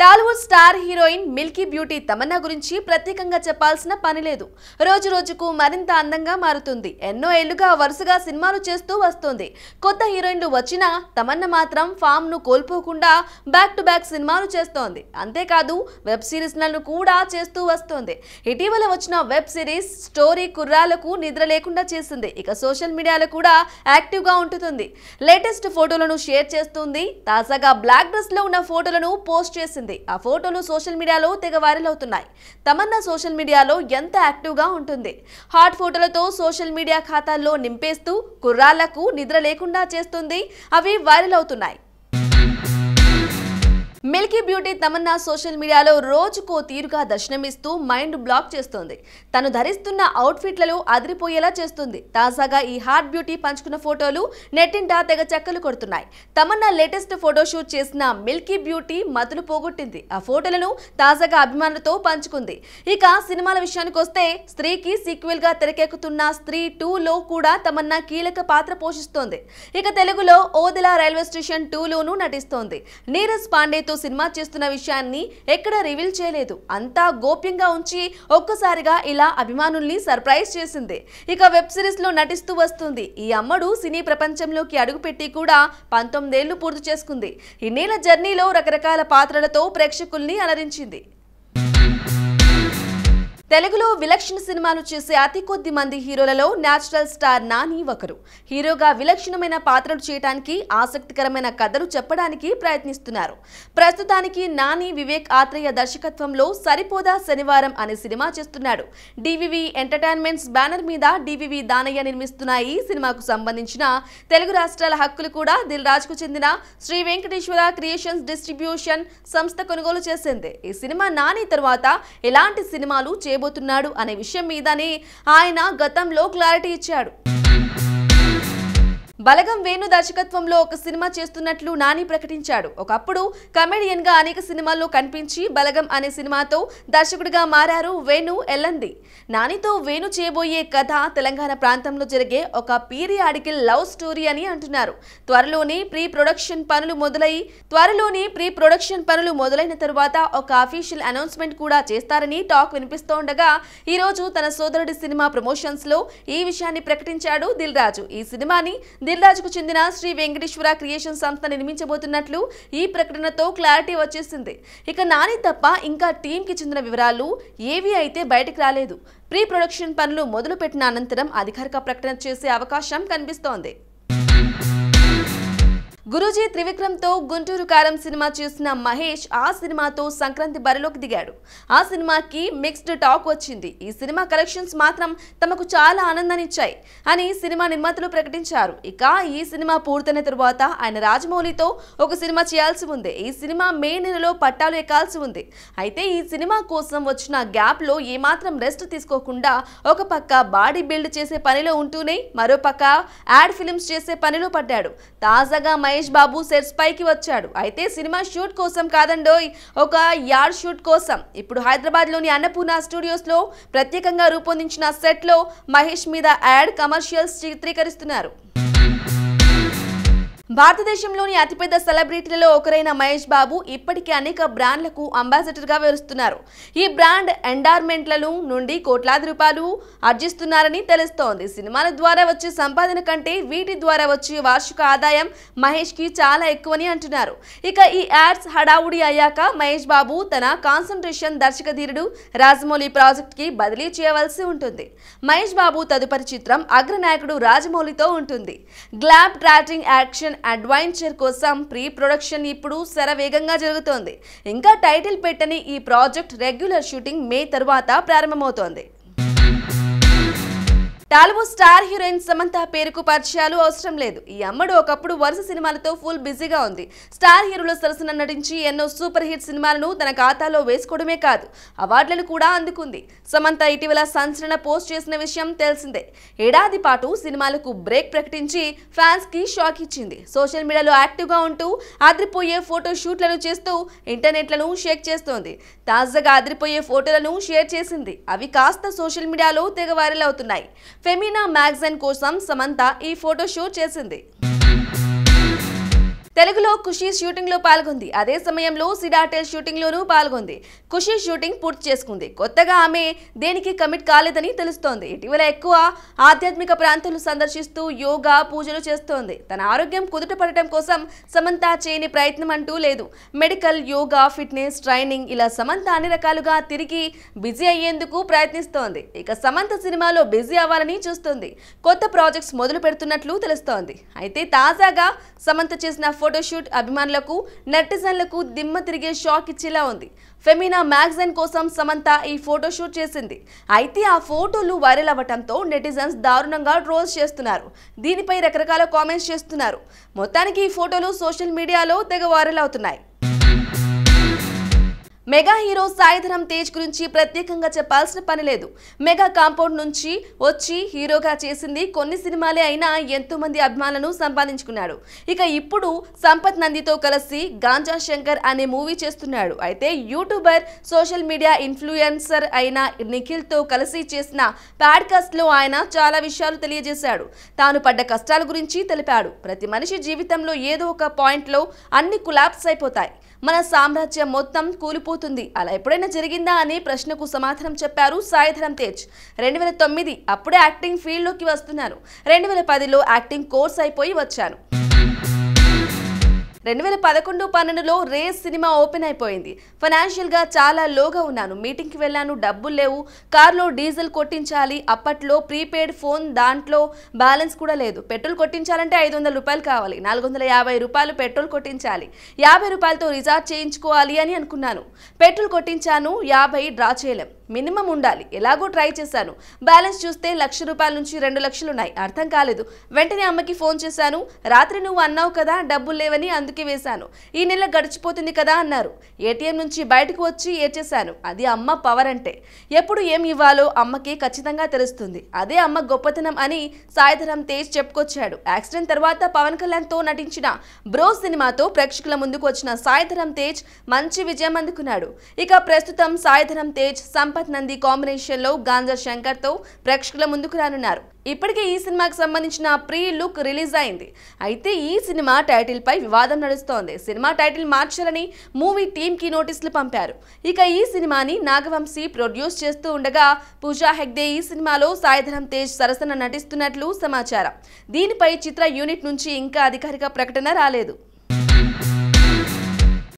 Tollywood star heroine milky beauty Tamannaah గురించి ప్రత్యేకంగా చెప్పాల్సిన పని లేదు రోజు రోజుకు మరింత అందంగా మారుతుంది ఎన్నో ఏళ్లుగా వరుసగా సినిమాలు చేస్తూ వస్తోంది కొత్త హీరోయిన్లు వచ్చినా తమన్నా మాత్రం ఫామ్ను కోల్పోకుండా బ్యాక్ టు బ్యాక్ సినిమాలు చేస్తోంది అంతేకాదు వెబ్ సిరీస్లను కూడా చేస్తూ వస్తోంది ఇటీవల వచ్చిన వెబ్ సిరీస్ స్టోరీ కుర్రాలకు నిద్ర లేకుండా చేసింది ఇక సోషల్ మీడియాలో కూడా యాక్టివ్గా ఉంటుంది లేటెస్ట్ ఫోటోలను షేర్ చేస్తుంది తాజాగా బ్లాక్ డ్రెస్లో ఉన్న ఫోటోలను పోస్ట్ చేసింది చేసింది ఆ ఫోటోలు సోషల్ మీడియాలో తెగ వైరల్ అవుతున్నాయి తమన్నా సోషల్ మీడియాలో ఎంత యాక్టివ్గా ఉంటుంది హాట్ ఫోటోలతో సోషల్ మీడియా ఖాతాల్లో నింపేస్తూ కుర్రాళ్లకు నిద్ర లేకుండా చేస్తుంది అవి వైరల్ అవుతున్నాయి మిల్కీ బ్యూటీ తమన్నా సోషల్ మీడియాలో రోజుకో తీరుగా దర్శనమిస్తూ మైండ్ బ్లాక్ చేస్తోంది తను ధరిస్తున్న అవుట్ఫిట్లలో అదిరిపోయేలా చేస్తుంది తాజాగా ఈ హార్ట్ బ్యూటీ పంచుకున్న ఫోటోలు నెట్టింటా తెగ చెక్కలు కొడుతున్నాయి తమన్నా లేటెస్ట్ ఫోటోషూట్ చేసిన మిల్కీ బ్యూటీ మతులు పోగొట్టింది ఆ ఫోటోలను తాజాగా అభిమానులతో పంచుకుంది ఇక సినిమాల విషయానికి వస్తే స్త్రీకి సీక్వెల్ గా తెరకెక్కుతున్న స్త్రీ టూలో కూడా తమన్నా కీలక పాత్ర పోషిస్తోంది ఇక తెలుగులో ఓదిలా రైల్వే స్టేషన్ టూలోనూ నటిస్తోంది నీరజ్ పాండే తో సినిమా చేస్తున్న విషయాన్ని ఎక్కడ రివీల్ చేయలేదు అంతా గోప్యంగా ఉంచి ఒక్కసారిగా ఇలా అభిమానుల్ని సర్ప్రైజ్ చేసింది ఇక వెబ్ సిరీస్ లో నటిస్తూ వస్తుంది ఈ అమ్మడు సినీ ప్రపంచంలోకి అడుగుపెట్టి కూడా పంతొమ్మిదేళ్లు పూర్తి చేసుకుంది ఇన్నేళ్ల జర్నీలో రకరకాల పాత్రలతో ప్రేక్షకుల్ని అలరించింది తెలుగులో విలక్షణ సినిమాలు చేసే అతి కొద్ది మంది హీరోలలో న్యాచురల్ స్టార్ నాని ఒకరు హీరోగా విలక్షణమైన పాత్రలు చేయడానికి ఆసక్తికరమైన కథలు చెప్పడానికి ప్రయత్నిస్తున్నారు ప్రస్తుతానికి నాని వివేక్ ఆత్రేయ దర్శకత్వంలో సరిపోదా శనివారం అనే సినిమా చేస్తున్నాడు డివివి ఎంటర్టైన్మెంట్స్ బ్యానర్ మీద డివివి దానయ్య నిర్మిస్తున్న ఈ సినిమాకు సంబంధించిన తెలుగు రాష్ట్రాల హక్కులు కూడా దిల్ రాజ్కు చెందిన శ్రీ వెంకటేశ్వర క్రియేషన్స్ డిస్ట్రిబ్యూషన్ సంస్థ కొనుగోలు చేసింది ఈ సినిమా నాని తర్వాత ఎలాంటి సినిమాలు చే చేయబోతున్నాడు అనే విషయం మీదనే ఆయన గతంలో క్లారిటీ ఇచ్చాడు బలగం వేణు దర్శకత్వంలో ఒక సినిమా చేస్తున్నట్లు నాని ప్రకటించాడు ఒకప్పుడు కమెడియన్ గా అనేక సినిమాల్లో కనిపించి బలగం అనే సినిమాతో దర్శకుడిగా మారారు వేణు ఎల్లంది నానితో వేణు చేయబోయే కథ తెలంగాణ ప్రాంతంలో జరిగే ఒక పీరియాడికల్ లవ్ స్టోరీ అని అంటున్నారు త్వరలోనే ప్రీ ప్రొడక్షన్ పనులు మొదలై త్వరలోనే ప్రీ ప్రొడక్షన్ పనులు మొదలైన తరువాత ఒక అఫీషియల్ అనౌన్స్మెంట్ కూడా చేస్తారని టాక్ వినిపిస్తోండగా ఈరోజు తన సోదరుడి సినిమా ప్రమోషన్స్ లో ఈ విషయాన్ని ప్రకటించాడు దిల్ రాజు ఈ సినిమాని దిల్రాజుకు చెందిన శ్రీ వెంకటేశ్వర క్రియేషన్ సంస్థ నిర్మించబోతున్నట్లు ఈ ప్రకటనతో క్లారిటీ వచ్చేసింది ఇక నాని తప్ప ఇంకా టీంకి చెందిన వివరాలు ఏవి అయితే బయటకు రాలేదు ప్రీ ప్రొడక్షన్ పనులు మొదలుపెట్టిన అనంతరం అధికారిక ప్రకటన చేసే అవకాశం కనిపిస్తోంది త్రివిక్రమ్ త్రివిక్రమ్తో గుంటూరు కారం సినిమా చూసిన మహేష్ ఆ సినిమాతో సంక్రాంతి బరిలోకి దిగాడు ఆ సినిమాకి మిక్స్డ్ టాక్ వచ్చింది ఈ సినిమా కలెక్షన్స్ మాత్రం తమకు చాలా ఆనందాన్ని ఇచ్చాయి అని సినిమా నిర్మాతలు ప్రకటించారు ఇక ఈ సినిమా పూర్తయిన తరువాత ఆయన రాజమౌళితో ఒక సినిమా చేయాల్సి ఉంది ఈ సినిమా మే నెలలో పట్టాలు ఎక్కాల్సి ఉంది అయితే ఈ సినిమా కోసం వచ్చిన గ్యాప్లో ఏమాత్రం రెస్ట్ తీసుకోకుండా ఒక పక్క బాడీ బిల్డ్ చేసే పనిలో ఉంటూనే మరో పక్క యాడ్ ఫిలిమ్స్ చేసే పనిలో పడ్డాడు తాజాగా మహేష్ మహేష్ బాబు సెట్స్ పైకి వచ్చాడు అయితే సినిమా షూట్ కోసం కాదండోయ్ ఒక యార్డ్ షూట్ కోసం ఇప్పుడు హైదరాబాద్లోని అన్నపూర్ణ స్టూడియోస్లో ప్రత్యేకంగా రూపొందించిన సెట్లో మహేష్ మీద యాడ్ కమర్షియల్స్ చిత్రీకరిస్తున్నారు భారతదేశంలోని అతిపెద్ద సెలబ్రిటీలలో ఒకరైన మహేష్ బాబు ఇప్పటికే అనేక బ్రాండ్లకు అంబాసిడర్గా వివరిస్తున్నారు ఈ బ్రాండ్ ఎండార్మెంట్లను నుండి కోట్లాది రూపాయలు ఆర్జిస్తున్నారని తెలుస్తోంది సినిమాల ద్వారా వచ్చే సంపాదన కంటే వీటి ద్వారా వచ్చే వార్షిక ఆదాయం మహేష్కి చాలా ఎక్కువని అంటున్నారు ఇక ఈ యాడ్స్ హడావుడి అయ్యాక మహేష్ బాబు తన కాన్సన్ట్రేషన్ దర్శక ధీరుడు రాజమౌళి ప్రాజెక్ట్కి బదిలీ చేయవలసి ఉంటుంది మహేష్ బాబు తదుపరి చిత్రం అగ్రనాయకుడు రాజమౌళితో ఉంటుంది గ్లాబ్ ట్రాటింగ్ యాక్షన్ అడ్వెంచర్ కోసం ప్రీ ప్రొడక్షన్ ఇప్పుడు శరవేగంగా జరుగుతోంది ఇంకా టైటిల్ పెట్టని ఈ ప్రాజెక్ట్ రెగ్యులర్ షూటింగ్ మే తరువాత ప్రారంభమవుతోంది టాలీవుడ్ స్టార్ హీరోయిన్ సమంత పేరుకు పరిచయాలు అవసరం లేదు ఈ అమ్మడు ఒకప్పుడు వరుస సినిమాలతో ఫుల్ బిజీగా ఉంది స్టార్ హీరోల సరసన నటించి ఎన్నో సూపర్ హిట్ సినిమాలను తన ఖాతాలో వేసుకోవడమే కాదు అవార్డులను కూడా అందుకుంది సమంత ఇటీవల సంచలన పోస్ట్ చేసిన విషయం తెలిసిందే ఏడాది పాటు సినిమాలకు బ్రేక్ ప్రకటించి ఫ్యాన్స్ కి షాక్ ఇచ్చింది సోషల్ మీడియాలో యాక్టివ్గా ఉంటూ ఆదిరిపోయే ఫోటో షూట్లను చేస్తూ ఇంటర్నెట్లను షేక్ చేస్తోంది తాజాగా అదిరిపోయే ఫోటోలను షేర్ చేసింది అవి కాస్త సోషల్ మీడియాలో తెగ వైరల్ అవుతున్నాయి ఫెమినా మ్యాగజైన్ కోసం సమంత ఈ ఫోటోషూట్ చేసింది తెలుగులో ఖుషి షూటింగ్ లో పాల్గొంది అదే సమయంలో సిడాటెల్ షూటింగ్ లోనూ పాల్గొంది ఖుషి షూటింగ్ పూర్తి చేసుకుంది కొత్తగా ఆమె దేనికి కమిట్ కాలేదని తెలుస్తోంది ఇటీవల ఎక్కువ ఆధ్యాత్మిక ప్రాంతాలు సందర్శిస్తూ యోగా పూజలు చేస్తోంది తన ఆరోగ్యం కుదుట పడటం కోసం సమంత చేయని ప్రయత్నం అంటూ లేదు మెడికల్ యోగా ఫిట్నెస్ ట్రైనింగ్ ఇలా సమంత అన్ని రకాలుగా తిరిగి బిజీ అయ్యేందుకు ప్రయత్నిస్తోంది ఇక సమంత సినిమాలో బిజీ అవ్వాలని చూస్తుంది కొత్త ప్రాజెక్ట్స్ మొదలు పెడుతున్నట్లు తెలుస్తోంది అయితే తాజాగా సమంత చేసిన ఫోటోషూట్ అభిమానులకు నెటిజన్లకు దిమ్మ తిరిగే షాక్ ఇచ్చేలా ఉంది ఫెమినా మ్యాగజైన్ కోసం సమంత ఈ ఫోటోషూట్ చేసింది అయితే ఆ ఫోటోలు వైరల్ అవ్వటంతో నెటిజన్స్ దారుణంగా ట్రోల్స్ చేస్తున్నారు దీనిపై రకరకాల కామెంట్స్ చేస్తున్నారు మొత్తానికి ఈ ఫోటోలు సోషల్ మీడియాలో తెగ వైరల్ అవుతున్నాయి మెగా హీరో సాయిధరం తేజ్ గురించి ప్రత్యేకంగా చెప్పాల్సిన పని లేదు మెగా కాంపౌండ్ నుంచి వచ్చి హీరోగా చేసింది కొన్ని సినిమాలే అయినా ఎంతో మంది అభిమానులను సంపాదించుకున్నాడు ఇక ఇప్పుడు సంపత్ నందితో కలిసి గాంజా శంకర్ అనే మూవీ చేస్తున్నాడు అయితే యూట్యూబర్ సోషల్ మీడియా ఇన్ఫ్లుయెన్సర్ అయిన నిఖిల్తో కలిసి చేసిన లో ఆయన చాలా విషయాలు తెలియజేశాడు తాను పడ్డ కష్టాల గురించి తెలిపాడు ప్రతి మనిషి జీవితంలో ఏదో ఒక పాయింట్లో అన్ని కులాప్స్ అయిపోతాయి మన సామ్రాజ్యం మొత్తం కూలిపోతుంది అలా ఎప్పుడైనా జరిగిందా అని ప్రశ్నకు సమాధానం చెప్పారు సాయిధరం తేజ్ రెండు వేల తొమ్మిది అప్పుడే యాక్టింగ్ ఫీల్డ్లోకి వస్తున్నారు రెండు వేల పదిలో యాక్టింగ్ కోర్స్ అయిపోయి వచ్చాను రెండు వేల పదకొండు పన్నెండులో రేస్ సినిమా ఓపెన్ అయిపోయింది ఫైనాన్షియల్గా చాలా లోగా ఉన్నాను మీటింగ్కి వెళ్ళాను డబ్బులు లేవు కార్లో డీజిల్ కొట్టించాలి అప్పట్లో ప్రీపెయిడ్ ఫోన్ దాంట్లో బ్యాలెన్స్ కూడా లేదు పెట్రోల్ కొట్టించాలంటే ఐదు వందల రూపాయలు కావాలి నాలుగు వందల యాభై రూపాయలు పెట్రోల్ కొట్టించాలి యాభై రూపాయలతో రీఛార్జ్ చేయించుకోవాలి అని అనుకున్నాను పెట్రోల్ కొట్టించాను యాభై డ్రా చేయలేం మినిమం ఉండాలి ఎలాగో ట్రై చేశాను బ్యాలెన్స్ చూస్తే లక్ష రూపాయల నుంచి రెండు లక్షలున్నాయి అర్థం కాలేదు వెంటనే అమ్మకి ఫోన్ చేశాను రాత్రి నువ్వు అన్నావు కదా డబ్బులు లేవని అందు అందుకే వేశాను ఈ నెల గడిచిపోతుంది కదా అన్నారు ఏటీఎం నుంచి బయటకు వచ్చి ఏడ్చేశాను అది అమ్మ పవర్ అంటే ఎప్పుడు ఏం ఇవ్వాలో అమ్మకి ఖచ్చితంగా తెలుస్తుంది అదే అమ్మ గొప్పతనం అని సాయిధరం తేజ్ చెప్పుకొచ్చాడు యాక్సిడెంట్ తర్వాత పవన్ కళ్యాణ్తో నటించిన బ్రో సినిమాతో ప్రేక్షకుల ముందుకు వచ్చిన సాయిధరం తేజ్ మంచి విజయం అందుకున్నాడు ఇక ప్రస్తుతం సాయిధరం తేజ్ సంపత్ నంది కాంబినేషన్లో గాంజా శంకర్తో ప్రేక్షకుల ముందుకు రానున్నారు ఇప్పటికే ఈ సినిమాకి సంబంధించిన ప్రీ లుక్ రిలీజ్ అయింది అయితే ఈ సినిమా టైటిల్ పై వివాదం నడుస్తోంది సినిమా టైటిల్ మార్చాలని మూవీ టీంకి నోటీసులు పంపారు ఇక ఈ సినిమాని నాగవంశీ ప్రొడ్యూస్ చేస్తూ ఉండగా పూజా హెగ్డే ఈ సినిమాలో సాయిధరం తేజ్ సరసన నటిస్తున్నట్లు సమాచారం దీనిపై చిత్ర యూనిట్ నుంచి ఇంకా అధికారిక ప్రకటన రాలేదు